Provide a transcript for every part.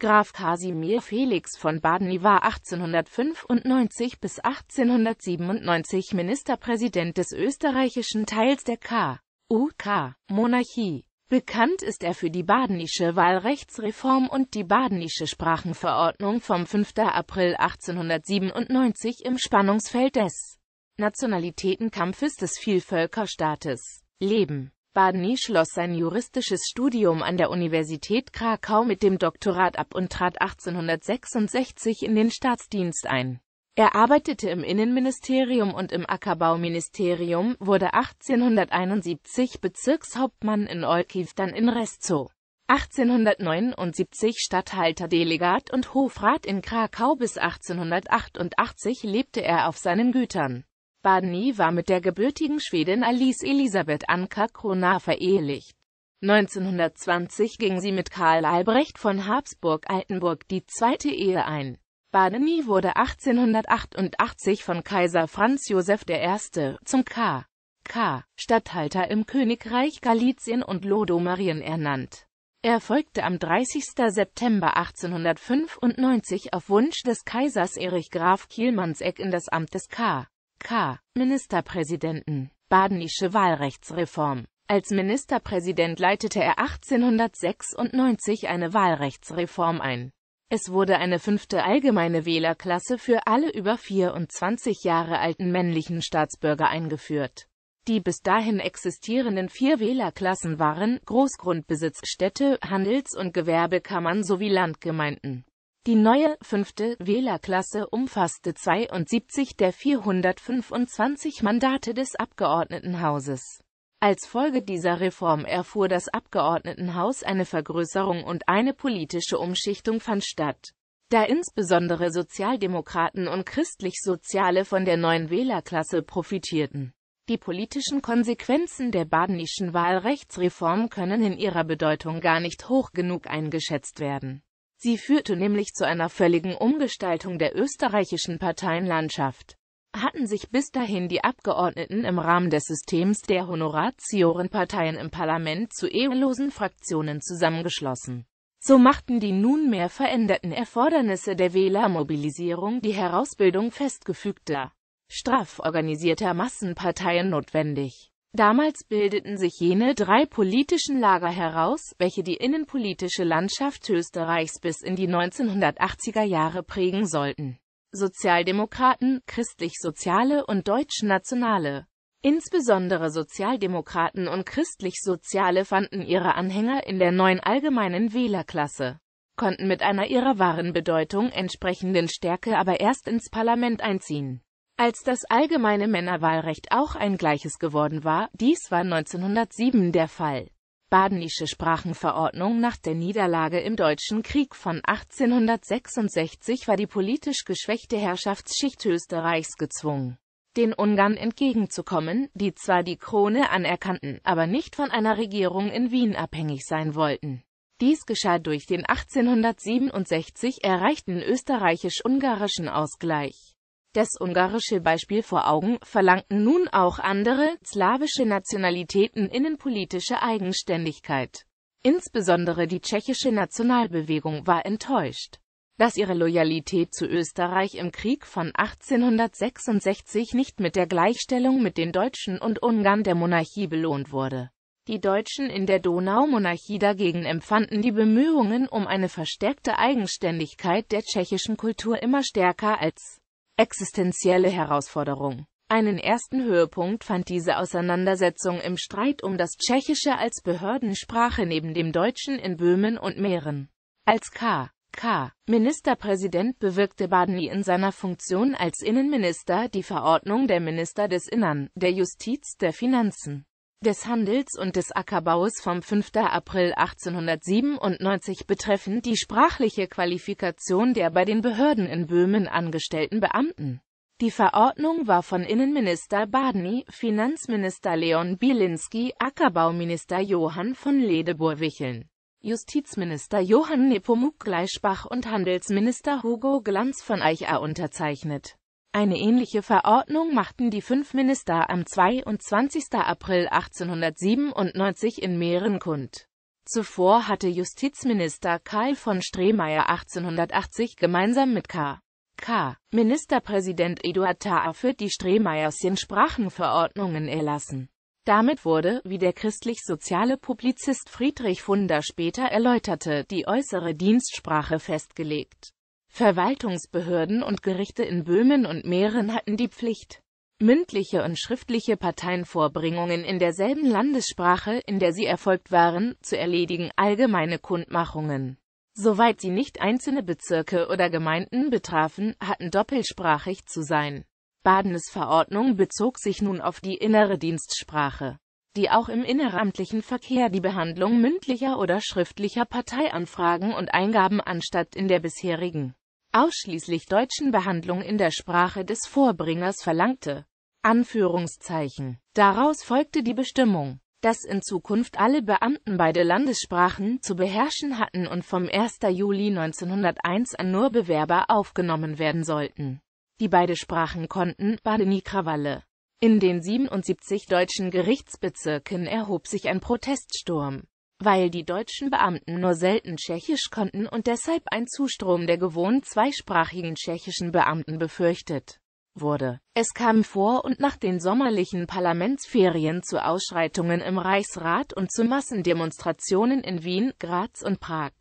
Graf Kasimir Felix von Baden war 1895 bis 1897 Ministerpräsident des österreichischen Teils der KUK-Monarchie. Bekannt ist er für die badenische Wahlrechtsreform und die badenische Sprachenverordnung vom 5. April 1897 im Spannungsfeld des Nationalitätenkampfes des Vielvölkerstaates. Leben Barney schloss sein juristisches Studium an der Universität Krakau mit dem Doktorat ab und trat 1866 in den Staatsdienst ein. Er arbeitete im Innenministerium und im Ackerbauministerium, wurde 1871 Bezirkshauptmann in Olkiw, dann in Restzow. 1879 Statthalterdelegat und Hofrat in Krakau bis 1888 lebte er auf seinen Gütern. Barney war mit der gebürtigen Schwedin Alice Elisabeth Anka Krona verehelicht. 1920 ging sie mit Karl Albrecht von Habsburg-Altenburg die zweite Ehe ein. Barney wurde 1888 von Kaiser Franz Josef I. zum K. K. Statthalter im Königreich Galizien und Lodomarien ernannt. Er folgte am 30. September 1895 auf Wunsch des Kaisers Erich Graf Kielmannseck in das Amt des K. K. Ministerpräsidenten. Badenische Wahlrechtsreform. Als Ministerpräsident leitete er 1896 eine Wahlrechtsreform ein. Es wurde eine fünfte allgemeine Wählerklasse für alle über 24 Jahre alten männlichen Staatsbürger eingeführt. Die bis dahin existierenden vier Wählerklassen waren Großgrundbesitzstädte, Handels- und Gewerbekammern sowie Landgemeinden. Die neue, fünfte Wählerklasse umfasste 72 der 425 Mandate des Abgeordnetenhauses. Als Folge dieser Reform erfuhr das Abgeordnetenhaus eine Vergrößerung und eine politische Umschichtung fand statt. Da insbesondere Sozialdemokraten und Christlich-Soziale von der neuen Wählerklasse profitierten. Die politischen Konsequenzen der badenischen Wahlrechtsreform können in ihrer Bedeutung gar nicht hoch genug eingeschätzt werden. Sie führte nämlich zu einer völligen Umgestaltung der österreichischen Parteienlandschaft. Hatten sich bis dahin die Abgeordneten im Rahmen des Systems der Honoratiorenparteien im Parlament zu ehelosen Fraktionen zusammengeschlossen. So machten die nunmehr veränderten Erfordernisse der Wählermobilisierung die Herausbildung festgefügter, straff organisierter Massenparteien notwendig. Damals bildeten sich jene drei politischen Lager heraus, welche die innenpolitische Landschaft Österreichs bis in die 1980er Jahre prägen sollten. Sozialdemokraten, Christlich-Soziale und Deutsch-Nationale. Insbesondere Sozialdemokraten und Christlich-Soziale fanden ihre Anhänger in der neuen allgemeinen Wählerklasse, konnten mit einer ihrer wahren Bedeutung entsprechenden Stärke aber erst ins Parlament einziehen. Als das allgemeine Männerwahlrecht auch ein gleiches geworden war, dies war 1907 der Fall. Badenische Sprachenverordnung Nach der Niederlage im Deutschen Krieg von 1866 war die politisch geschwächte Herrschaftsschicht Österreichs gezwungen, den Ungarn entgegenzukommen, die zwar die Krone anerkannten, aber nicht von einer Regierung in Wien abhängig sein wollten. Dies geschah durch den 1867 erreichten österreichisch-ungarischen Ausgleich das ungarische Beispiel vor Augen, verlangten nun auch andere slawische Nationalitäten innenpolitische Eigenständigkeit. Insbesondere die tschechische Nationalbewegung war enttäuscht, dass ihre Loyalität zu Österreich im Krieg von 1866 nicht mit der Gleichstellung mit den Deutschen und Ungarn der Monarchie belohnt wurde. Die Deutschen in der Donaumonarchie dagegen empfanden die Bemühungen um eine verstärkte Eigenständigkeit der tschechischen Kultur immer stärker als existenzielle Herausforderung. Einen ersten Höhepunkt fand diese Auseinandersetzung im Streit um das Tschechische als Behördensprache neben dem Deutschen in Böhmen und Mähren. Als K. K. Ministerpräsident bewirkte Barnier in seiner Funktion als Innenminister die Verordnung der Minister des Innern, der Justiz, der Finanzen des Handels und des Ackerbaus vom 5. April 1897 betreffend die sprachliche Qualifikation der bei den Behörden in Böhmen angestellten Beamten. Die Verordnung war von Innenminister Badny, Finanzminister Leon Bielinski, Ackerbauminister Johann von Ledebohr-Wicheln, Justizminister Johann Nepomuk Gleichbach und Handelsminister Hugo Glanz von Eicher unterzeichnet eine ähnliche Verordnung machten die fünf Minister am 22. April 1897 in Mähren kund. Zuvor hatte Justizminister Karl von Strehmeier 1880 gemeinsam mit K. K. Ministerpräsident Eduard Taafe die Strehmeierschen Sprachenverordnungen erlassen. Damit wurde, wie der christlich-soziale Publizist Friedrich Funder später erläuterte, die äußere Dienstsprache festgelegt Verwaltungsbehörden und Gerichte in Böhmen und Mähren hatten die Pflicht, mündliche und schriftliche Parteienvorbringungen in derselben Landessprache, in der sie erfolgt waren, zu erledigen, allgemeine Kundmachungen. Soweit sie nicht einzelne Bezirke oder Gemeinden betrafen, hatten doppelsprachig zu sein. Badenes Verordnung bezog sich nun auf die innere Dienstsprache, die auch im inneramtlichen Verkehr die Behandlung mündlicher oder schriftlicher Parteianfragen und Eingaben anstatt in der bisherigen ausschließlich deutschen Behandlung in der Sprache des Vorbringers verlangte. Anführungszeichen. Daraus folgte die Bestimmung, dass in Zukunft alle Beamten beide Landessprachen zu beherrschen hatten und vom 1. Juli 1901 an nur Bewerber aufgenommen werden sollten, die beide Sprachen konnten. Baden-Krawalle in den 77 deutschen Gerichtsbezirken erhob sich ein Proteststurm. Weil die deutschen Beamten nur selten Tschechisch konnten und deshalb ein Zustrom der gewohnt zweisprachigen tschechischen Beamten befürchtet wurde. Es kam vor und nach den sommerlichen Parlamentsferien zu Ausschreitungen im Reichsrat und zu Massendemonstrationen in Wien, Graz und Prag.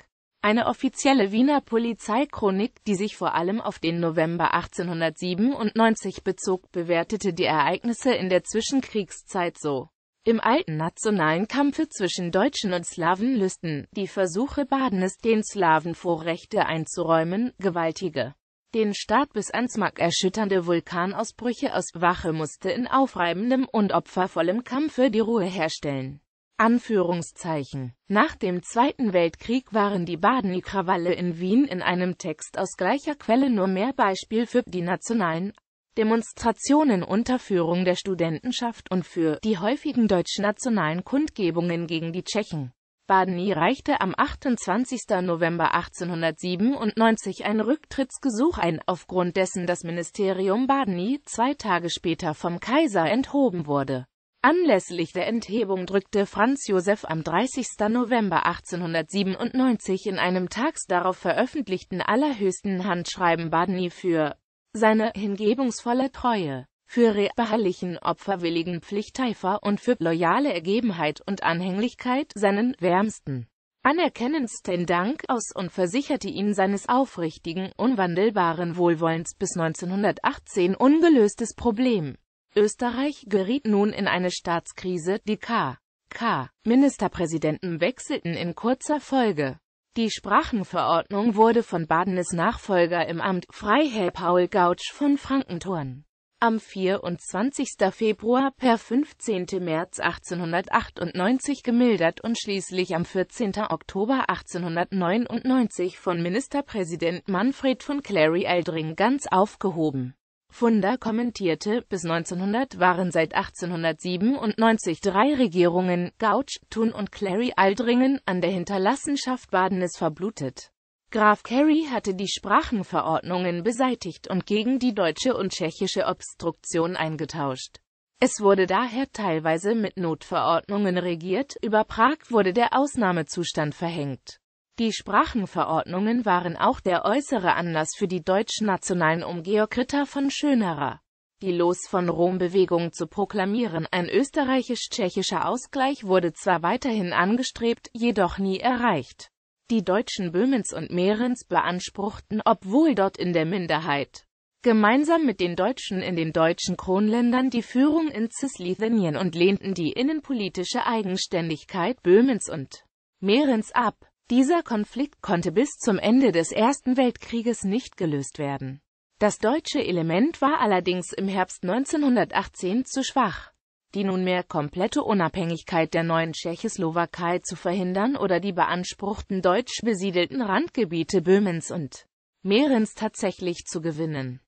Eine offizielle Wiener Polizeikronik, die sich vor allem auf den November 1897 bezog, bewertete die Ereignisse in der Zwischenkriegszeit so. Im alten nationalen Kampfe zwischen Deutschen und Slawen lösten die Versuche Badenes, den Slawen Vorrechte einzuräumen, gewaltige. Den Staat bis ans Mark erschütternde Vulkanausbrüche aus Wache musste in aufreibendem und opfervollem Kampfe die Ruhe herstellen. Anführungszeichen. Nach dem Zweiten Weltkrieg waren die Baden-Krawalle in Wien in einem Text aus gleicher Quelle nur mehr Beispiel für die nationalen Demonstrationen unter Führung der Studentenschaft und für die häufigen deutschnationalen Kundgebungen gegen die Tschechen. Barnier reichte am 28. November 1897 ein Rücktrittsgesuch ein, aufgrund dessen das Ministerium Barnier zwei Tage später vom Kaiser enthoben wurde. Anlässlich der Enthebung drückte Franz Josef am 30. November 1897 in einem tags darauf veröffentlichten allerhöchsten Handschreiben Barnier für seine hingebungsvolle Treue für beharrlichen opferwilligen Pflichteifer und für loyale Ergebenheit und Anhänglichkeit seinen wärmsten anerkennendsten Dank aus und versicherte ihn seines aufrichtigen, unwandelbaren Wohlwollens bis 1918 ungelöstes Problem. Österreich geriet nun in eine Staatskrise, die K. K. Ministerpräsidenten wechselten in kurzer Folge. Die Sprachenverordnung wurde von Badenes Nachfolger im Amt, Freiherr Paul Gautsch von Frankenthorn, am 24. Februar per 15. März 1898 gemildert und schließlich am 14. Oktober 1899 von Ministerpräsident Manfred von clary Eldring ganz aufgehoben Funder kommentierte, bis 1900 waren seit 1897 drei Regierungen, Gauch, Thun und Clary Aldringen, an der Hinterlassenschaft Badenes verblutet. Graf Carey hatte die Sprachenverordnungen beseitigt und gegen die deutsche und tschechische Obstruktion eingetauscht. Es wurde daher teilweise mit Notverordnungen regiert, über Prag wurde der Ausnahmezustand verhängt. Die Sprachenverordnungen waren auch der äußere Anlass für die deutschnationalen Georg Ritter von Schönerer, die Los von Rom-Bewegung zu proklamieren. Ein österreichisch-tschechischer Ausgleich wurde zwar weiterhin angestrebt, jedoch nie erreicht. Die Deutschen Böhmens und Mährens beanspruchten, obwohl dort in der Minderheit, gemeinsam mit den Deutschen in den deutschen Kronländern die Führung in Cisleithinien und lehnten die innenpolitische Eigenständigkeit Böhmens und Mährens ab. Dieser Konflikt konnte bis zum Ende des Ersten Weltkrieges nicht gelöst werden. Das deutsche Element war allerdings im Herbst 1918 zu schwach. Die nunmehr komplette Unabhängigkeit der neuen Tschechoslowakei zu verhindern oder die beanspruchten deutsch besiedelten Randgebiete Böhmens und Mehrens tatsächlich zu gewinnen.